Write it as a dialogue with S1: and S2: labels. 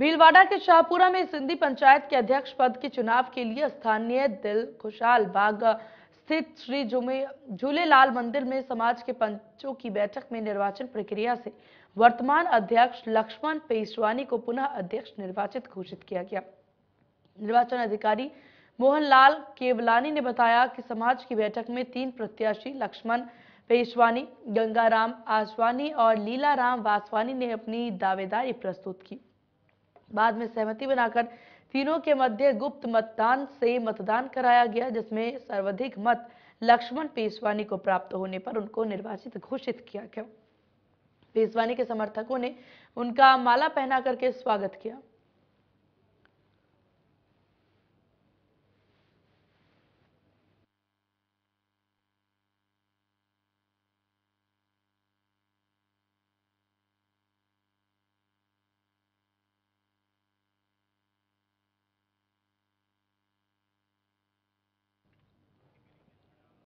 S1: भीलवाड़ा के शाहपुरा में सिंधी पंचायत के अध्यक्ष पद के चुनाव के लिए स्थानीय दिल खुशाल बाग स्थित श्री जुमे झूलेलाल मंदिर में समाज के पंचों की बैठक में निर्वाचन प्रक्रिया से वर्तमान अध्यक्ष लक्ष्मण पेशवानी को पुनः अध्यक्ष निर्वाचित घोषित किया गया निर्वाचन अधिकारी मोहनलाल केवलानी ने बताया कि समाज की बैठक में तीन प्रत्याशी लक्ष्मण पेशवानी गंगाराम आसवानी और लीलाराम वासवानी ने अपनी दावेदारी प्रस्तुत की बाद में सहमति बनाकर तीनों के मध्य गुप्त मतदान से मतदान कराया गया जिसमें सर्वाधिक मत लक्ष्मण पेशवानी को प्राप्त होने पर उनको निर्वाचित घोषित किया गया पेशवानी के समर्थकों ने उनका माला पहना करके स्वागत किया